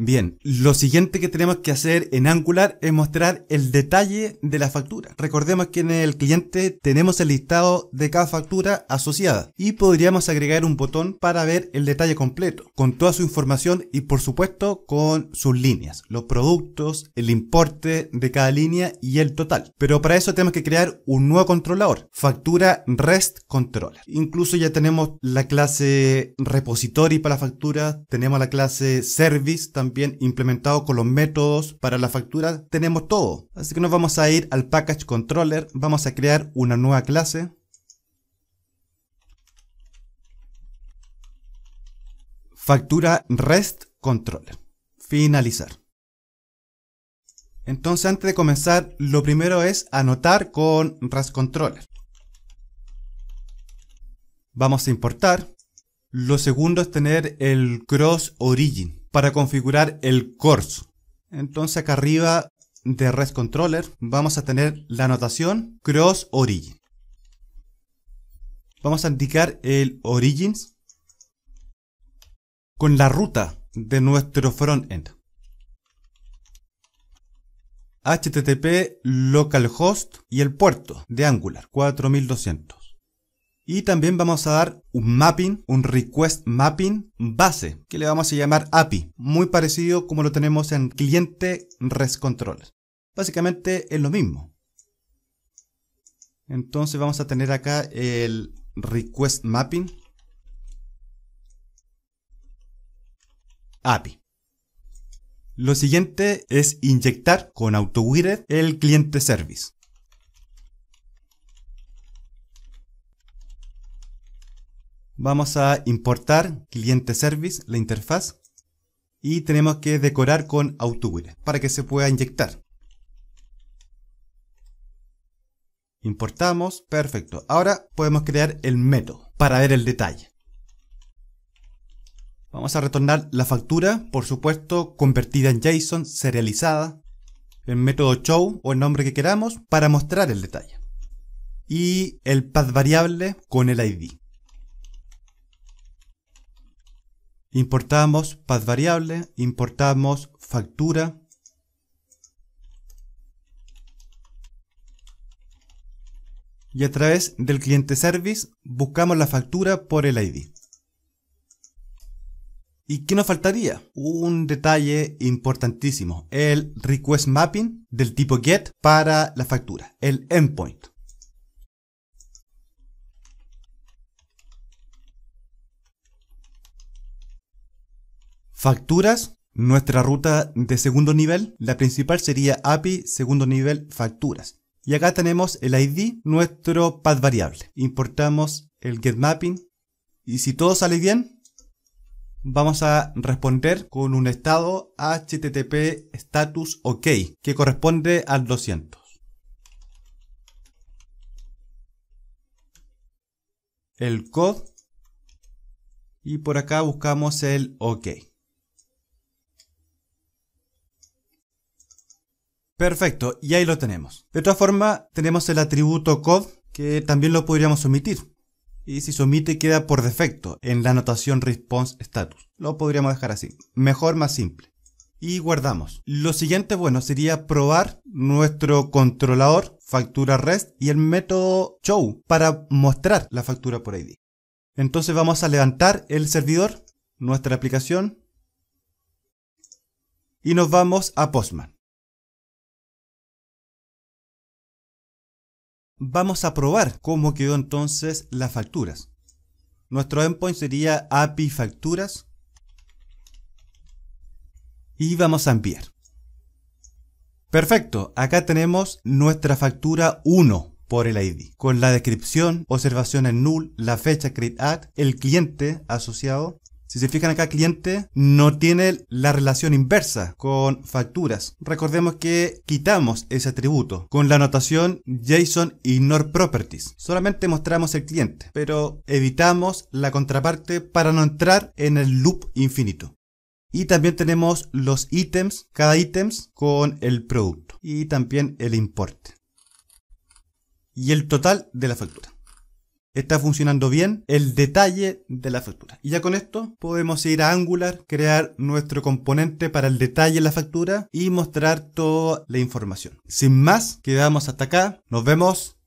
Bien, lo siguiente que tenemos que hacer en Angular es mostrar el detalle de la factura. Recordemos que en el cliente tenemos el listado de cada factura asociada y podríamos agregar un botón para ver el detalle completo, con toda su información y por supuesto con sus líneas, los productos, el importe de cada línea y el total. Pero para eso tenemos que crear un nuevo controlador, factura REST controller. Incluso ya tenemos la clase repository para la factura, tenemos la clase service también bien implementado con los métodos para la factura, tenemos todo. Así que nos vamos a ir al package controller, vamos a crear una nueva clase. Factura REST controller. Finalizar. Entonces antes de comenzar, lo primero es anotar con REST controller. Vamos a importar. Lo segundo es tener el cross origin para configurar el course. Entonces acá arriba de REST Controller vamos a tener la anotación cross origin. Vamos a indicar el origins con la ruta de nuestro frontend. HTTP localhost y el puerto de Angular 4200. Y también vamos a dar un mapping, un request mapping base, que le vamos a llamar API, muy parecido como lo tenemos en cliente res control. Básicamente es lo mismo. Entonces vamos a tener acá el request mapping API. Lo siguiente es inyectar con AutoWidget el cliente service. Vamos a importar cliente service, la interfaz, y tenemos que decorar con autowire para que se pueda inyectar. Importamos, perfecto. Ahora podemos crear el método para ver el detalle. Vamos a retornar la factura, por supuesto, convertida en JSON, serializada, el método show o el nombre que queramos para mostrar el detalle. Y el path variable con el ID. Importamos path variable, importamos factura. Y a través del cliente service buscamos la factura por el ID. ¿Y qué nos faltaría? Un detalle importantísimo, el request mapping del tipo get para la factura, el endpoint. Facturas, nuestra ruta de segundo nivel, la principal sería API, segundo nivel, facturas. Y acá tenemos el ID, nuestro path variable. Importamos el get mapping y si todo sale bien, vamos a responder con un estado http status ok que corresponde al 200. El code y por acá buscamos el ok. Perfecto, y ahí lo tenemos. De otra forma, tenemos el atributo code que también lo podríamos omitir. Y si se omite queda por defecto en la anotación response status. Lo podríamos dejar así. Mejor, más simple. Y guardamos. Lo siguiente, bueno, sería probar nuestro controlador factura REST y el método show para mostrar la factura por ID. Entonces vamos a levantar el servidor, nuestra aplicación, y nos vamos a Postman. vamos a probar cómo quedó entonces las facturas. Nuestro endpoint sería API facturas y vamos a enviar. Perfecto, acá tenemos nuestra factura 1 por el ID, con la descripción, observación en null, la fecha create el cliente asociado si se fijan acá, cliente no tiene la relación inversa con facturas. Recordemos que quitamos ese atributo con la anotación JSON Ignore Properties. Solamente mostramos el cliente, pero evitamos la contraparte para no entrar en el loop infinito. Y también tenemos los ítems, cada ítems con el producto y también el importe. Y el total de la factura está funcionando bien el detalle de la factura. Y ya con esto podemos ir a Angular, crear nuestro componente para el detalle de la factura y mostrar toda la información. Sin más, quedamos hasta acá. Nos vemos